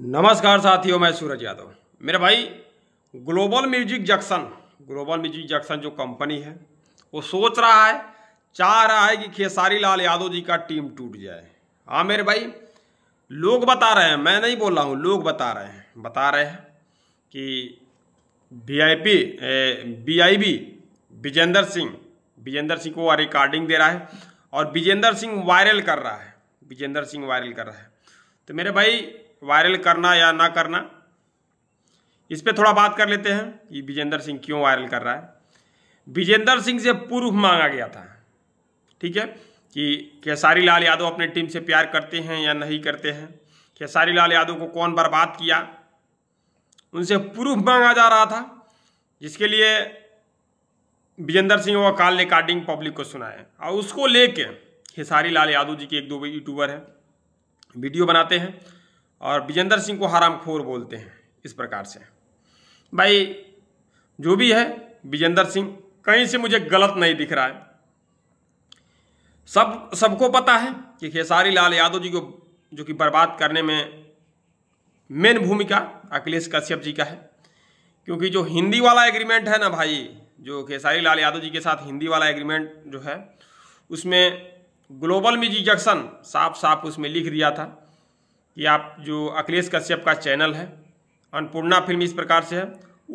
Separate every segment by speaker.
Speaker 1: नमस्कार साथियों मैं सूरज यादव मेरे भाई global music junction global music junction जो कंपनी है वो सोच रहा है चाह रहा है कि खेसारी लाल यादव जी का टीम टूट जाए हाँ मेरे भाई लोग बता रहे हैं मैं नहीं बोल रहा हूँ लोग बता रहे हैं बता रहे हैं कि V I P V I B Vijendra Singh Vijendra Singh को रिकॉर्डिंग दे रहा है और विजेंद्र सिंह वायरल कर रहा है विजेंद्र सिंह वायरल कर रहा है तो मेरे भाई वायरल करना या ना करना इस पर थोड़ा बात कर लेते हैं कि विजेंद्र सिंह क्यों वायरल कर रहा है विजेंद्र सिंह से प्रूफ मांगा गया था ठीक है कि खेसारी लाल यादव अपने टीम से प्यार करते हैं या नहीं करते हैं खेसारी लाल यादव को कौन बर्बाद किया उनसे प्रूफ मांगा जा रहा था जिसके लिए विजेंद्र सिंह वकाल ने कार्डिंग पब्लिक को सुनाए और उसको लेके खेसारी लाल यादव जी के एक दो यूट्यूबर हैं वीडियो बनाते हैं और विजेंद्र सिंह को हरामखोर बोलते हैं इस प्रकार से भाई जो भी है विजेंद्र सिंह कहीं से मुझे गलत नहीं दिख रहा है सब सबको पता है कि खेसारी लाल यादव जी को जो कि बर्बाद करने में मेन भूमिका अखिलेश कश्यप जी का है क्योंकि जो हिंदी वाला एग्रीमेंट है ना भाई जो खेसारी लाल यादव जी के साथ हिंदी वाला एग्रीमेंट जो है उसमें ग्लोबल म्यूजिक जक्शन साफ साफ उसमें लिख दिया था कि आप जो अखिलेश कश्यप का चैनल है अन्नपूर्णा फिल्म इस प्रकार से है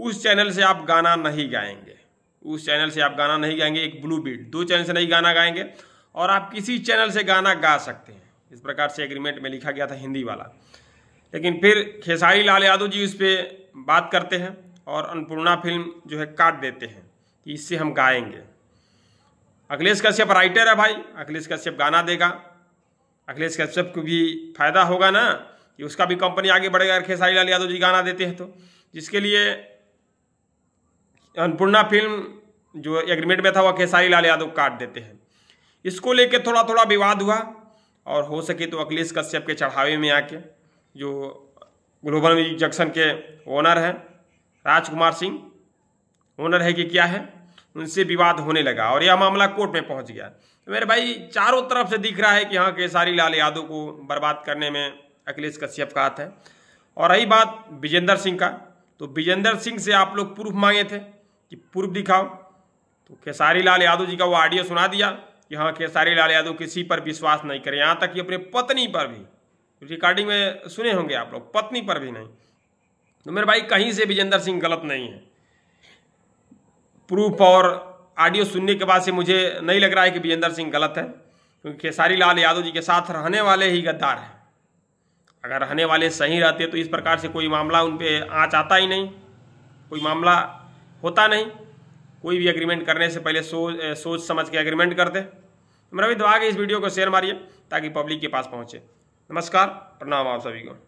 Speaker 1: उस चैनल से आप गाना नहीं गाएंगे उस चैनल से आप गाना नहीं गाएंगे एक ब्लू बीट दो चैनल से नहीं गाना गाएंगे और आप किसी चैनल से गाना गा सकते हैं इस प्रकार से एग्रीमेंट में लिखा गया था हिंदी वाला लेकिन फिर खेसारी लाल यादव जी उस पर बात करते हैं और अन्नपूर्णा फिल्म जो है काट देते हैं कि इससे हम गाएंगे अखिलेश कश्यप राइटर है भाई अखिलेश कश्यप गाना देगा अखिलेश कश्यप को भी फायदा होगा ना कि उसका भी कंपनी आगे बढ़ेगा अगर खेसारी लाल यादव जी गाना देते हैं तो जिसके लिए अन्नपूर्णा फिल्म जो एग्रीमेंट में था वह खेसारी लाल यादव काट देते हैं इसको लेके थोड़ा थोड़ा विवाद हुआ और हो सके तो अखिलेश कश्यप के चढ़ावे में आके जो ग्लोबल म्यूजिक जंक्शन के ओनर हैं राजकुमार सिंह ओनर है कि क्या है उनसे विवाद होने लगा और यह मामला कोर्ट में पहुंच गया तो मेरे भाई चारों तरफ से दिख रहा है कि यहाँ केसारी लाल यादव को बर्बाद करने में अखिलेश कश्यप का हाथ है और रही बात विजेंद्र सिंह का तो विजेंद्र सिंह से आप लोग प्रूफ मांगे थे कि प्रूफ दिखाओ तो खेसारी लाल यादव जी का वो ऑडियो सुना दिया कि हाँ खेसारी लाल यादव किसी पर विश्वास नहीं करें यहाँ तक कि अपने पत्नी पर भी रिकॉर्डिंग में सुने होंगे आप लोग पत्नी पर भी नहीं तो मेरे भाई कहीं से विजेंद्र सिंह गलत नहीं है प्रूफ और ऑडियो सुनने के बाद से मुझे नहीं लग रहा है कि विजेंद्र सिंह गलत है क्योंकि खेसारी लाल यादव जी के साथ रहने वाले ही गद्दार हैं अगर रहने वाले सही रहते तो इस प्रकार से कोई मामला उन पर आँच आता ही नहीं कोई मामला होता नहीं कोई भी एग्रीमेंट करने से पहले सोच सोच समझ के एग्रीमेंट करते मेरा भी दबा के इस वीडियो को शेयर मारिए ताकि पब्लिक के पास पहुँचे नमस्कार प्रणाम आप सभी को